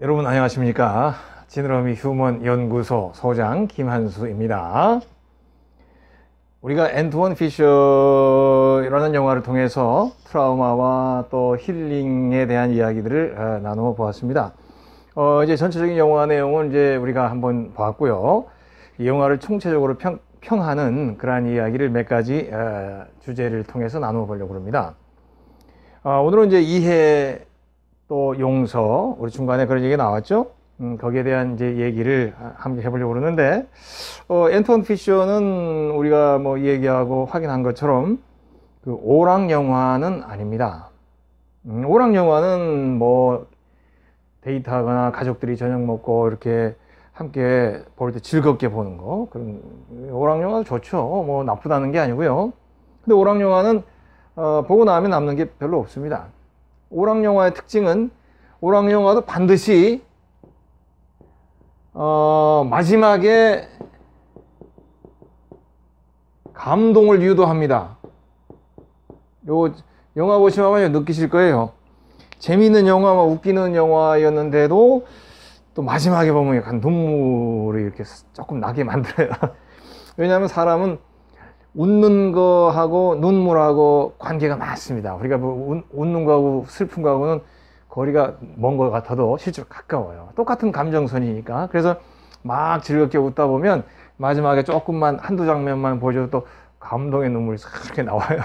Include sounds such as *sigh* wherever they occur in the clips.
여러분 안녕하십니까 지느러미 휴먼 연구소 소장 김한수입니다 우리가 앤트원 피셔라는 영화를 통해서 트라우마와 또 힐링에 대한 이야기들을 어, 나누어 보았습니다 어, 이제 전체적인 영화 내용은 이제 우리가 한번 보고요이 영화를 총체적으로 평, 평하는 그러한 이야기를 몇 가지 어, 주제를 통해서 나누어 보려고 합니다 어, 오늘은 이제 이해 또 용서 우리 중간에 그런 얘기 나왔죠. 음, 거기에 대한 이제 얘기를 함께 해보려고 그러는데 어, 앤톤 피셔는 우리가 뭐 얘기하고 확인한 것처럼 그 오락 영화는 아닙니다. 음, 오락 영화는 뭐 데이트하거나 가족들이 저녁 먹고 이렇게 함께 볼 때 즐겁게 보는 거 그런 오락 영화 좋죠. 뭐 나쁘다는 게 아니고요. 근데 오락 영화는 어, 보고 나면 남는 게 별로 없습니다. 오락영화의 특징은 오락영화도 반드시 어, 마지막에 감동을 유도합니다. 요 영화 보시면 느끼실 거예요. 재미있는 영화, 막 웃기는 영화였는데도 또 마지막에 보면 약간 눈물이 이렇게 조금 나게 만들어요. *laughs* 왜냐하면 사람은 웃는 거하고 눈물하고 관계가 많습니다. 우리가 뭐 웃는 거하고 슬픈 거하고는 거리가 먼 것 같아도 실제로 가까워요. 똑같은 감정선이니까. 그래서 막 즐겁게 웃다 보면 마지막에 조금만 한두 장면만 보여줘도 또 감동의 눈물이 그렇게 나와요.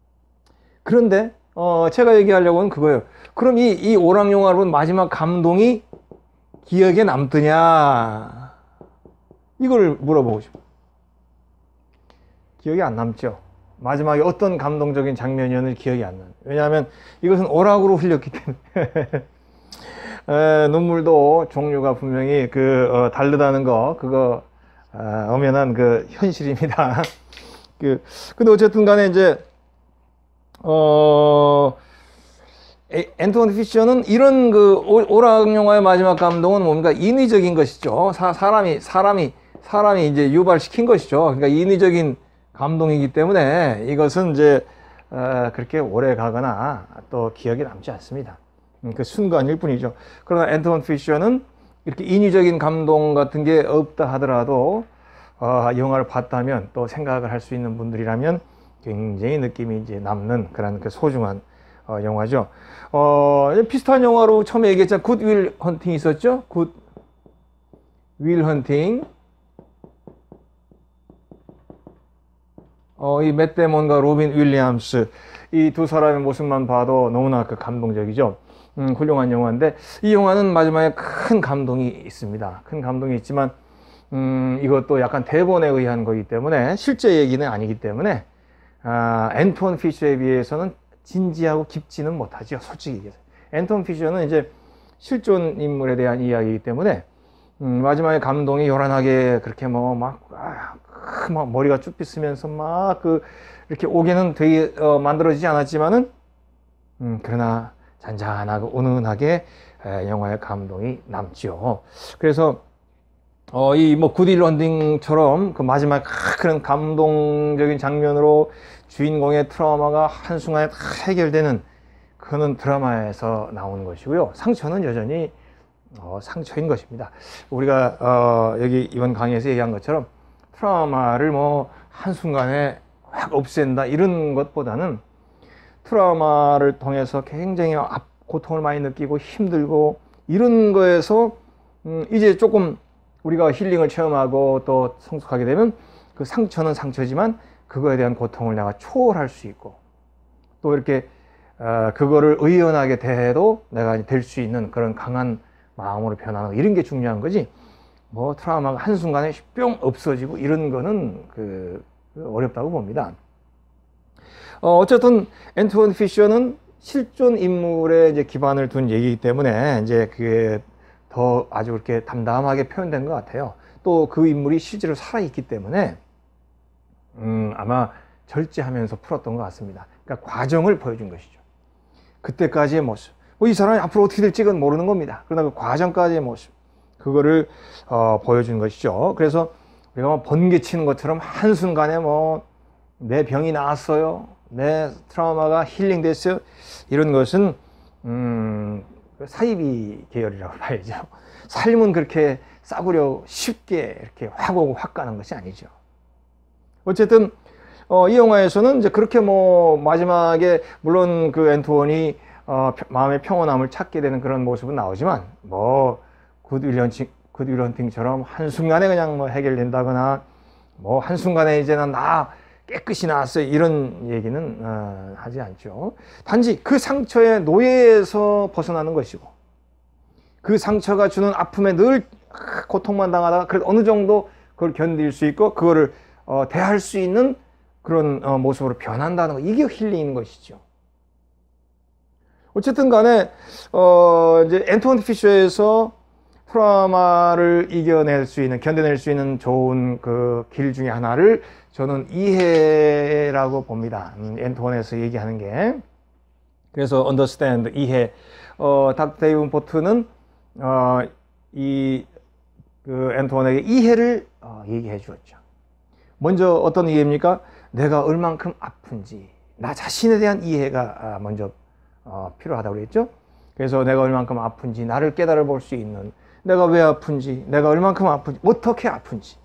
*laughs* 그런데 어, 제가 얘기하려고는 그거예요. 그럼 이, 이오락영화로는 마지막 감동이 기억에 남더냐? 이걸 물어보고 싶어요. 기억이 안 남죠. 마지막에 어떤 감동적인 장면이었는지 기억이 안 나요. 왜냐하면 이것은 오락으로 흘렸기 때문에. *laughs* 에, 눈물도 종류가 분명히 그, 어, 다르다는 거, 그거, 어, 엄연한 그 현실입니다. *laughs* 그, 근데 어쨌든 간에 이제, 어, 앤토니 피셔는 이런 그 오락 영화의 마지막 감동은 뭡니까? 인위적인 것이죠. 사, 사람이, 사람이, 사람이 이제 유발시킨 것이죠. 그러니까 인위적인 감동이기 때문에 이것은 이제 어, 그렇게 오래 가거나 또 기억에 남지 않습니다. 음, 그 순간일 뿐이죠. 그러나 앤트원 피셔는 이렇게 인위적인 감동 같은 게 없다 하더라도 어, 영화를 봤다면 또 생각을 할 수 있는 분들이라면 굉장히 느낌이 이제 남는 그런 그 소중한 어, 영화죠. 어, 비슷한 영화로 처음에 얘기했잖 굿윌 헌팅 있었죠? 굿 윌 헌팅. 어, 이 맷데몬과 로빈 윌리엄스 이 두 사람의 모습만 봐도 너무나 그 감동적이죠. 음, 훌륭한 영화인데 이 영화는 마지막에 큰 감동이 있습니다. 큰 감동이 있지만 음, 이것도 약간 대본에 의한 거기 때문에 실제 얘기는 아니기 때문에 아, 앤톤 피셔에 비해서는 진지하고 깊지는 못하죠. 솔직히 얘기해서. 앤톤 피셔는 이제 실존 인물에 대한 이야기이기 때문에 음, 마지막에 감동이 요란하게 그렇게 뭐막 아, 막 머리가 쭈빗쓰면서막 그 이렇게 오게는 되게 어, 만들어지지 않았지만은 음, 그러나 잔잔하고 은은하게 에, 영화의 감동이 남죠. 그래서 어, 이뭐 구디 런딩처럼 그 마지막 그런 감동적인 장면으로 주인공의 트라우마가 한순간에 다 해결되는 그는 드라마에서 나오 것이고요. 상처는 여전히 어, 상처인 것입니다. 우리가 어, 여기 이번 강의에서 얘기한 것처럼 트라우마를 뭐 한순간에 확 없앤다 이런 것보다는 트라우마를 통해서 굉장히 고통을 많이 느끼고 힘들고 이런 거에서 음 이제 조금 우리가 힐링을 체험하고 또 성숙하게 되면 그 상처는 상처지만 그거에 대한 고통을 내가 초월할 수 있고 또 이렇게 어 그거를 의연하게 대해도 내가 될 수 있는 그런 강한 마음으로 변하는 이런 게 중요한 거지. 뭐 트라우마가 한순간에 뿅 없어지고 이런 거는 그 어렵다고 봅니다. 어, 어쨌든 앤트원 피셔는 실존 인물에 이제 기반을 둔 얘기이기 때문에 이제 그게 더 아주 그렇게 담담하게 표현된 것 같아요. 또 그 인물이 실제로 살아있기 때문에 음, 아마 절제하면서 풀었던 것 같습니다. 그러니까 과정을 보여준 것이죠. 그때까지의 모습. 뭐이 사람이 앞으로 어떻게 될지는 모르는 겁니다. 그러나 그 과정까지의 모습. 그거를 어, 보여주는 것이죠. 그래서 우리가 뭐 번개치는 것처럼 한순간에 뭐 내 병이 나았어요. 내 트라우마가 힐링됐어요. 이런 것은 음, 사이비 계열이라고 *laughs* 봐야죠. 삶은 그렇게 싸구려 쉽게 이렇게 확 오고 확 가는 것이 아니죠. 어쨌든 어, 이 영화에서는 이제 그렇게 뭐 마지막에 물론 그 앤토니 어, 마음의 평온함을 찾게 되는 그런 모습은 나오지만 뭐 굿윌런팅처럼 한순간에 그냥 뭐 해결된다거나 뭐 한순간에 이제는 나 깨끗이 나왔어요. 이런 얘기는 어, 하지 않죠. 단지 그 상처의 노예에서 벗어나는 것이고 그 상처가 주는 아픔에 늘 고통만 당하다가 그래도 어느 정도 그걸 견딜 수 있고 그거를 어, 대할 수 있는 그런 어, 모습으로 변한다는 거 이게 힐링인 것이죠. 어쨌든 간에 어, 이제 앤토니 피셔에서 트라우마를 이겨낼 수 있는 견뎌낼 수 있는 좋은 그 길 중에 하나를 저는 이해라고 봅니다. 엔토원에서 음, 얘기하는 게 그래서 understand 이해 어, 닥 데이븐 포트는 어, 이그 엔토원에게 이해를 어, 얘기해 주었죠. 먼저 어떤 이해입니까? 내가 얼만큼 아픈지 나 자신에 대한 이해가 아, 먼저 어, 필요하다고 그랬죠. 그래서 내가 얼만큼 아픈지 나를 깨달아 볼 수 있는 내가 왜 아픈지, 내가 얼만큼 아픈지, 어떻게 아픈지.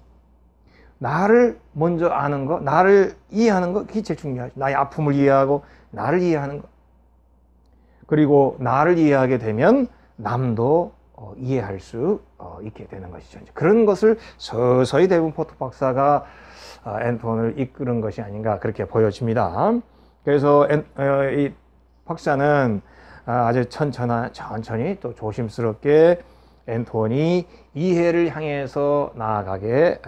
나를 먼저 아는 거, 나를 이해하는 거, 그게 제일 중요하죠. 나의 아픔을 이해하고, 나를 이해하는 거. 그리고 나를 이해하게 되면 남도 어, 이해할 수 어, 있게 되는 것이죠. 그런 것을 서서히 데분포트 박사가 어, 앤톤을 이끄는 것이 아닌가 그렇게 보여집니다. 그래서 이 박사는 아, 아주 천천히 또 조심스럽게 앤톤이 이해를 향해서 나아가게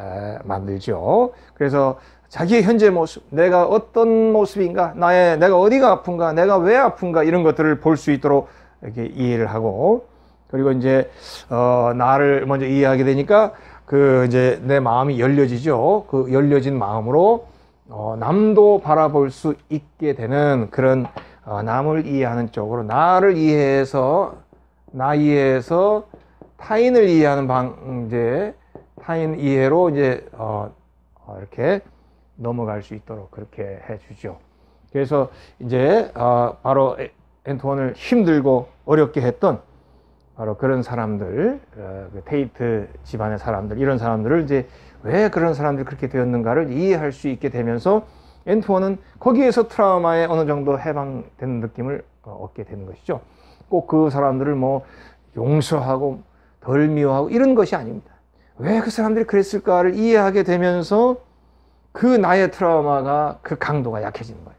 만들죠. 그래서 자기의 현재 모습, 내가 어떤 모습인가, 나의 내가 어디가 아픈가, 내가 왜 아픈가 이런 것들을 볼 수 있도록 이렇게 이해를 하고 그리고 이제 어, 나를 먼저 이해하게 되니까 그 이제 내 마음이 열려지죠. 그 열려진 마음으로 어, 남도 바라볼 수 있게 되는 그런 어, 남을 이해하는 쪽으로 나를 이해해서 나 이해해서 타인을 이해하는 방 이제 타인 이해로 이제 어, 어 이렇게 넘어갈 수 있도록 그렇게 해주죠. 그래서 이제 어, 바로 앤투원을 힘들고 어렵게 했던 바로 그런 사람들, 어, 그 테이트 집안의 사람들 이런 사람들을 이제 왜 그런 사람들이 그렇게 되었는가를 이해할 수 있게 되면서 앤투원은 거기에서 트라우마에 어느 정도 해방되는 느낌을 어, 얻게 되는 것이죠. 꼭 그 사람들을 뭐 용서하고 덜 미워하고 이런 것이 아닙니다. 왜 그 사람들이 그랬을까를 이해하게 되면서 그 나의 트라우마가 그 강도가 약해지는 거예요.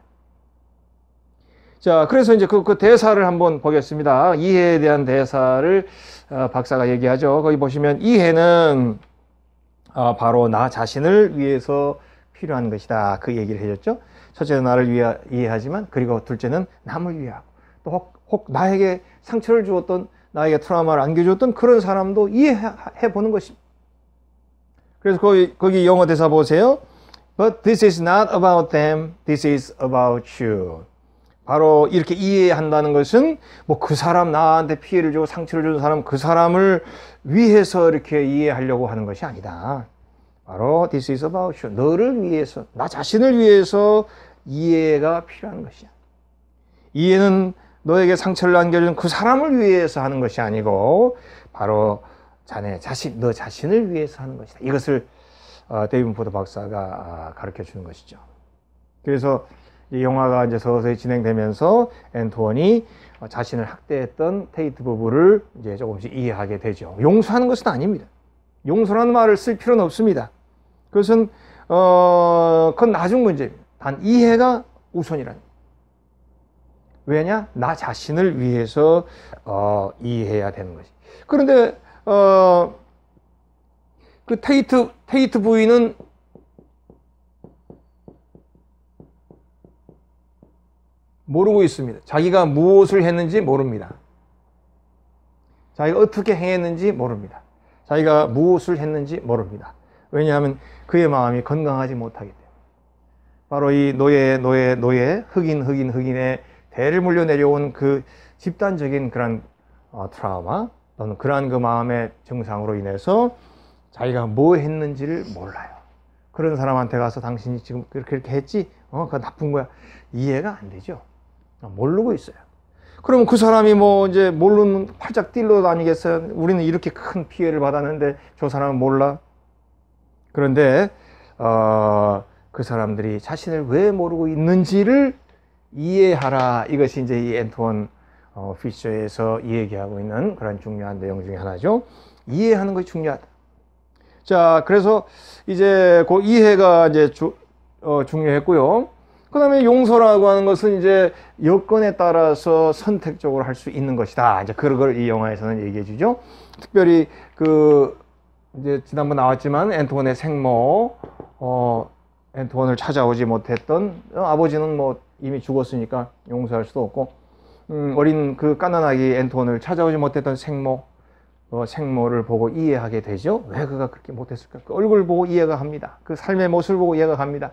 자, 그래서 이제 그, 그 대사를 한번 보겠습니다. 이해에 대한 대사를 어, 박사가 얘기하죠. 거기 보시면 이해는 어, 바로 나 자신을 위해서 필요한 것이다. 그 얘기를 해줬죠. 첫째는 나를 위하, 이해하지만 그리고 둘째는 남을 위하고 또 혹, 혹 나에게 상처를 주었던 나에게 트라우마를 안겨줬던 그런 사람도 이해해 보는 것입니다. 그래서 거기, 거기 영어 대사 보세요. But this is not about them. This is about you. 바로 이렇게 이해한다는 것은 뭐 그 사람 나한테 피해를 주고 상처를 준 사람 그 사람을 위해서 이렇게 이해하려고 하는 것이 아니다. 바로 this is about you. 너를 위해서 나 자신을 위해서 이해가 필요한 것이야. 이해는 너에게 상처를 안겨준 그 사람을 위해서 하는 것이 아니고 바로 자네 자신, 너 자신을 위해서 하는 것이다. 이것을 어, 데이븐포드 박사가 아, 가르쳐 주는 것이죠. 그래서 이 영화가 이제 서서히 진행되면서 앤토원이 어, 자신을 학대했던 테이트 부부를 이제 조금씩 이해하게 되죠. 용서하는 것은 아닙니다. 용서라는 말을 쓸 필요는 없습니다. 그것은 어, 그건 나중 문제입니다. 단 이해가 우선이라는. 왜냐? 나 자신을 위해서 어, 이해해야 되는 거지. 그런데 어, 그 테이트 테이트 부인은 모르고 있습니다. 자기가 무엇을 했는지 모릅니다. 자기가 어떻게 행했는지 모릅니다. 자기가 무엇을 했는지 모릅니다. 왜냐하면 그의 마음이 건강하지 못하기 때문에. 바로 이 노예, 노예, 노예, 흑인, 흑인, 흑인의 배를 물려 내려온 그 집단적인 그런 어, 트라우마 또는 그러한 그 마음의 증상으로 인해서 자기가 뭐 했는지를 몰라요. 그런 사람한테 가서 당신이 지금 그렇게 이렇게 했지? 어, 그 나쁜 거야. 이해가 안 되죠. 모르고 있어요. 그러면 그 사람이 뭐 이제 모르는 팔짝 뛸러 다니겠어요? 우리는 이렇게 큰 피해를 받았는데 저 사람은 몰라. 그런데 어, 그 사람들이 자신을 왜 모르고 있는지를 이해하라. 이것이 이제 이 앤톤 어, 피셔에서 이야기하고 있는 그런 중요한 내용 중에 하나죠. 이해하는 것이 중요하다. 자, 그래서 이제 그 이해가 이제 주, 어, 중요했고요. 그 다음에 용서라고 하는 것은 이제 여건에 따라서 선택적으로 할 수 있는 것이다. 이제 그걸 이 영화에서는 얘기해 주죠. 특별히 그 이제 지난번 나왔지만 앤토원의 생모, 어, 앤토원을 찾아오지 못했던 어, 아버지는 뭐 이미 죽었으니까 용서할 수도 없고 음, 어린 그 가난 나기앤톤을 찾아오지 못했던 생모 어, 생모를 보고 이해하게 되죠. 왜 그가 그렇게 못했을까? 그 얼굴 보고 이해가 갑니다. 그 삶의 모습을 보고 이해가 갑니다.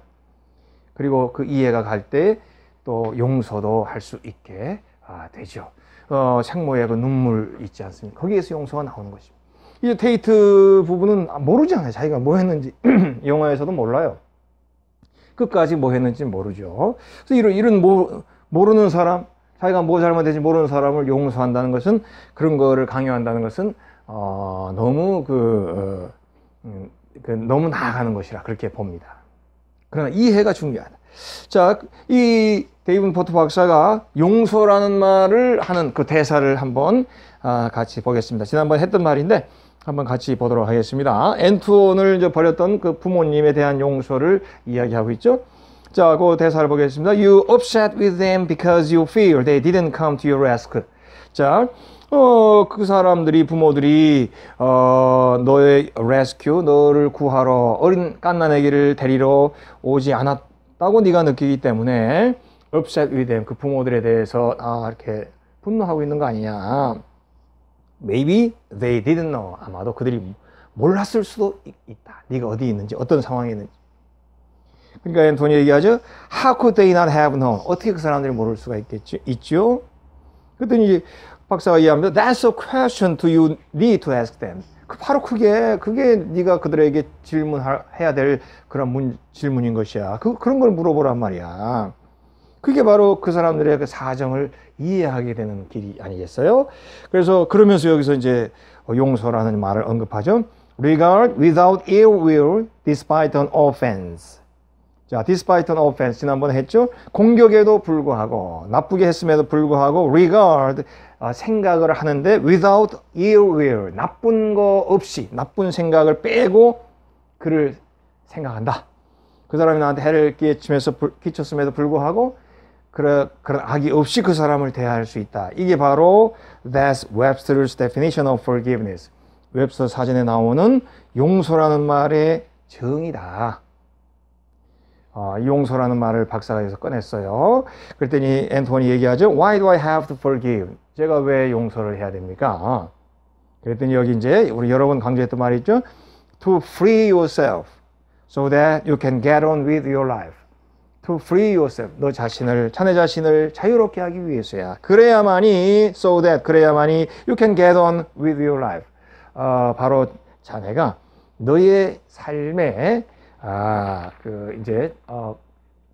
그리고 그 이해가 갈 때 또 용서도 할 수 있게 아, 되죠. 어, 생모의 그 눈물 있지 않습니까? 거기에서 용서가 나오는 것입니다. 이제 테이트 부분은 아, 모르잖아요. 자기가 뭐 했는지 *clears throat* 영화에서도 몰라요. 끝까지 뭐 했는지 모르죠. 그래서 이런, 이런 모, 모르는 사람, 자기가 뭐 잘못했지 는 모르는 사람을 용서한다는 것은 그런 거를 강요한다는 것은 어, 너무 그, 어, 음, 그 너무 나아가는 것이라 그렇게 봅니다. 그러나 이해가 중요하다. 자, 이 데이븐 포트 박사가 용서라는 말을 하는 그 대사를 한번 아, 같이 보겠습니다. 지난번 에 했던 말인데 한번 같이 보도록 하겠습니다. 엔투온을 이제 버렸던 그 부모님에 대한 용서를 이야기하고 있죠. 자, 그 대사를 보겠습니다. You upset with them because you fear they didn't come to your r s c 자, 어, 그 사람들이 부모들이 어, 너의 rescue, 너를 구하러 어린 깐난애기를 데리러 오지 않았다고 네가 느끼기 때문에 upset with them 그 부모들에 대해서 아 이렇게 분노하고 있는 거 아니냐. Maybe they didn't know. 아마도 그들이 몰랐을 수도 있다. 네가 어디 있는지, 어떤 상황에 있는지. 그러니까 앤토니 얘기하죠. How could they not have known? 어떻게 그 사람들이 모를 수가 있겠죠? 있죠? 그랬더니 박사가 이해합니다. That's a question to you need to ask them. 그 바로 그게 그게 네가 그들에게 질문해야 될 그런 문, 질문인 것이야. 그, 그런 걸 물어보란 말이야. 그게 바로 그 사람들의 그 사정을 이해하게 되는 길이 아니겠어요? 그래서 그러면서 여기서 이제 용서라는 말을 언급하죠. Regard without ill will despite an offense. 자, despite an offense 지난번에 했죠. 공격에도 불구하고 나쁘게 했음에도 불구하고 regard 아, 생각을 하는데 without ill will 나쁜 거 없이 나쁜 생각을 빼고 그를 생각한다. 그 사람이 나한테 해를 끼치면서 끼쳤음에도 불구하고 그런, 그런 악이 없이 그 사람을 대할 수 있다. 이게 바로 That's Webster's definition of forgiveness. 웹스터 사전에 나오는 용서라는 말의 정의다. 어, 용서라는 말을 박사가 여기서 꺼냈어요. 그랬더니 앤토니 얘기하죠. Why do I have to forgive? 제가 왜 용서를 해야 됩니까? 그랬더니 여기 이제 우리 여러 번 강조했던 말이 있죠. To free yourself so that you can get on with your life. to free yourself. 너 자신을, 자네 자신을 자유롭게 하기 위해서야. 그래야만이, so that, 그래야만이, you can get on with your life. 어, 바로 자네가 너의 삶에, 아, 그, 이제, 어,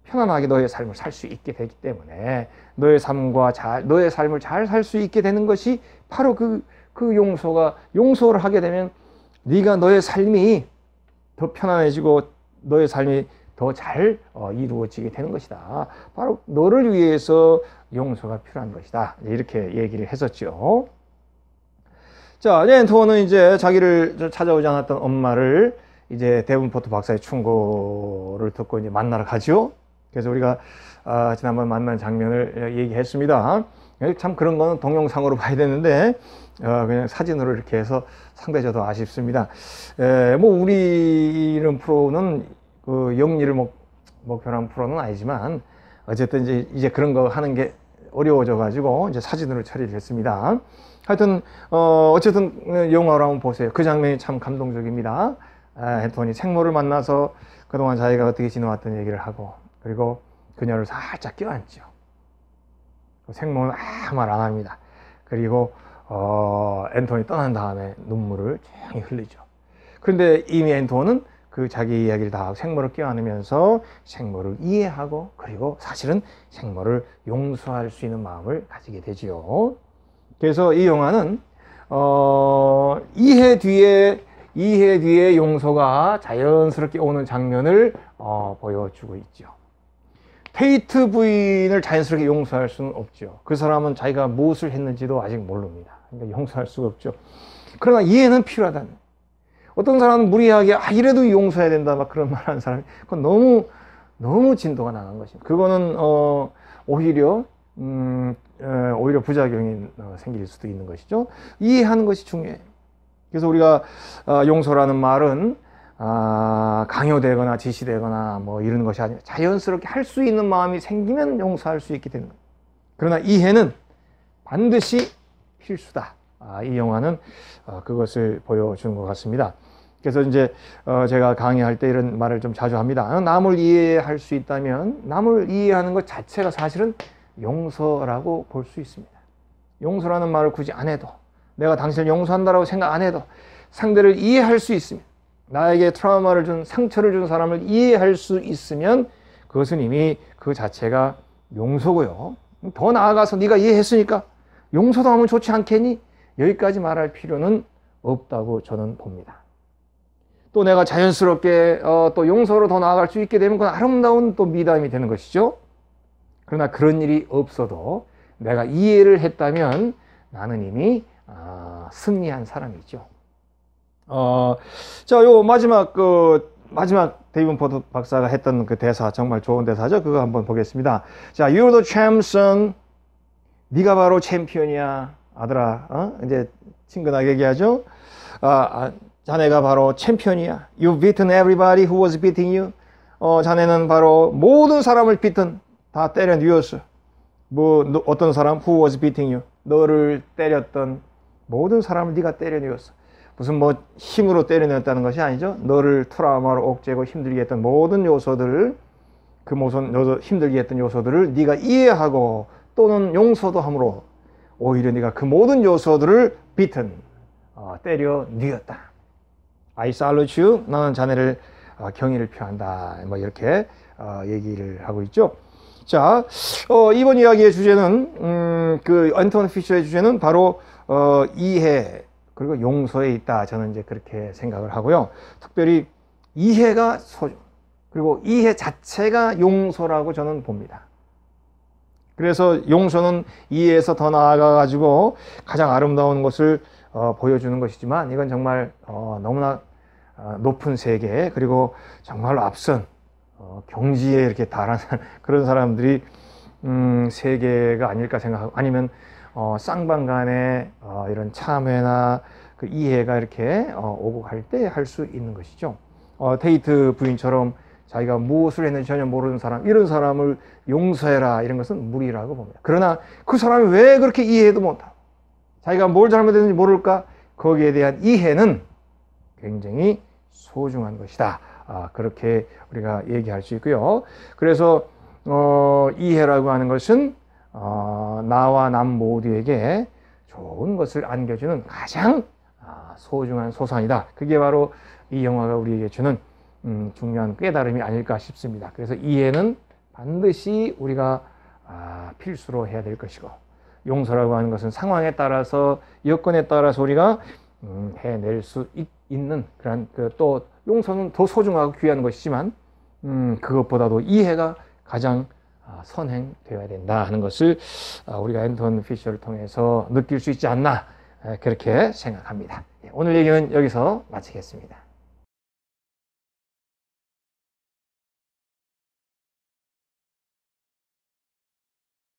편안하게 너의 삶을 살 수 있게 되기 때문에 너의 삶과 잘, 너의 삶을 잘 살 수 있게 되는 것이 바로 그, 그 용서가, 용서를 하게 되면 네가 너의 삶이 더 편안해지고 너의 삶이 더잘 어, 이루어지게 되는 것이다. 바로 너를 위해서 용서가 필요한 것이다. 이렇게 얘기를 했었죠. 자, 젠토는 이제 자기를 찾아오지 않았던 엄마를 이제 대븐포트 박사의 충고를 듣고 이제 만나러 가죠. 그래서 우리가 아, 지난번 만난 장면을 얘기했습니다. 참 그런 거는 동영상으로 봐야 되는데 어, 그냥 사진으로 이렇게 해서 상대적으로 아쉽습니다. 에, 뭐 우리 이런 프로는 그 영리를 목, 목표로 프로는 아니지만 어쨌든 이제, 이제 그런 거 하는 게 어려워져 가지고 이제 사진으로 처리를 했습니다. 하여튼 어 어쨌든 영화로 한번 보세요. 그 장면이 참 감동적입니다. 아, 앤톤이 생모를 만나서 그동안 자기가 어떻게 지내왔던 얘기를 하고 그리고 그녀를 살짝 껴안죠. 그 생모는 아무 말 안 합니다. 그리고 어앤톤이 떠난 다음에 눈물을 조용히 흘리죠. 그런데 이미 앤톤은 그 자기 이야기를 다생물을 끼어안으면서 생물을 이해하고 그리고 사실은 생물을 용서할 수 있는 마음을 가지게 되지요. 그래서 이 영화는 어, 이해 뒤에 이해 뒤에 용서가 자연스럽게 오는 장면을 어, 보여주고 있죠. 페이트 부인을 자연스럽게 용서할 수는 없죠. 그 사람은 자기가 무엇을 했는지도 아직 모릅니다. 그러니까 용서할 수가 없죠. 그러나 이해는 필요하다는. 어떤 사람은 무리하게 아 이래도 용서해야 된다 막 그런 말하는 사람이 그건 너무 너무 진도가 나간 것입니다. 그거는 어, 오히려 음, 에, 어, 오히려 부작용이 어, 생길 수도 있는 것이죠. 이해하는 것이 중요해. 요 그래서 우리가 어, 용서라는 말은 아, 강요되거나 지시되거나 뭐 이런 것이 아니라 자연스럽게 할 수 있는 마음이 생기면 용서할 수 있게 되는 거예요. 그러나 이해는 반드시 필수다. 아, 이 영화는 어, 그것을 보여주는 것 같습니다. 그래서 이제 어 제가 강의할 때 이런 말을 좀 자주 합니다. 어, 남을 이해할 수 있다면 남을 이해하는 것 자체가 사실은 용서라고 볼 수 있습니다. 용서라는 말을 굳이 안 해도 내가 당신을 용서한다라고 생각 안 해도 상대를 이해할 수 있으면 나에게 트라우마를 준 상처를 준 사람을 이해할 수 있으면 그것은 이미 그 자체가 용서고요. 더 나아가서 네가 이해했으니까 용서도 하면 좋지 않겠니? 여기까지 말할 필요는 없다고 저는 봅니다. 또 내가 자연스럽게 어, 또 용서로 더 나아갈 수 있게 되면 그건 아름다운 또 미담이 되는 것이죠. 그러나 그런 일이 없어도 내가 이해를 했다면 나는 이미 어, 승리한 사람이죠. 어, 자, 요 마지막 그 마지막 데이븐 포드 박사가 했던 그 대사 정말 좋은 대사죠. 그거 한번 보겠습니다. 자, you're the champion. 네가 바로 챔피언이야, 아들아. 어? 이제 친근하게 얘기하죠. 아, 아 자네가 바로 챔피언이야. You beaten everybody who was beating you. 어, 자네는 바로 모든 사람을 비튼 다 때려 누였어. 뭐 너, 어떤 사람 who was beating you. 너를 때렸던 모든 사람을 네가 때려 누였어. 무슨 뭐 힘으로 때려 누였다는 것이 아니죠. 너를 트라우마로 억제고 힘들게 했던 모든 요소들을 그 모선 요소, 힘들게 했던 요소들을 네가 이해하고 또는 용서도 함으로 오히려 네가 그 모든 요소들을 비튼 어, 때려 누였다. I salute you. 나는 자네를 어, 경의를 표한다. 뭐 이렇게 어, 얘기를 하고 있죠. 자, 어, 이번 이야기의 주제는 음, 그 앤톤 피셔의 주제는 바로 어, 이해 그리고 용서에 있다. 저는 이제 그렇게 생각을 하고요. 특별히 이해가 소중 그리고 이해 자체가 용서라고 저는 봅니다. 그래서 용서는 이해에서 더 나아가 가지고 가장 아름다운 것을 어, 보여주는 것이지만 이건 정말 어, 너무나 아, 높은 세계 그리고 정말로 앞선 어, 경지에 이렇게 달한 *laughs* 그런 사람들이 음, 세계가 아닐까 생각하고 아니면 어, 쌍방간의 어, 이런 참회나 그 이해가 이렇게 어, 오고 갈 때 할 수 있는 것이죠. 어, 테이트 부인처럼 자기가 무엇을 했는지 전혀 모르는 사람, 이런 사람을 용서해라 이런 것은 무리라고 봅니다. 그러나 그 사람이 왜 그렇게 이해도 못하 자기가 뭘 잘못했는지 모를까 거기에 대한 이해는 굉장히 소중한 것이다. 아, 그렇게 우리가 얘기할 수 있고요. 그래서 어, 이해라고 하는 것은 어, 나와 남 모두에게 좋은 것을 안겨주는 가장 아, 소중한 소산이다. 그게 바로 이 영화가 우리에게 주는 음, 중요한 깨달음이 아닐까 싶습니다. 그래서 이해는 반드시 우리가 아, 필수로 해야 될 것이고 용서라고 하는 것은 상황에 따라서 여건에 따라서 우리가 음, 해낼 수 있, 는 그런 그또 용서는 더 소중하고 귀한 것이지만 음, 그것보다도 이해가 가장 아, 선행되어야 된다 하는 것을 아, 우리가 앤톤 피셔를 통해서 느낄 수 있지 않나 그렇게 생각합니다. 예, 오늘 얘기는 여기서 마치겠습니다.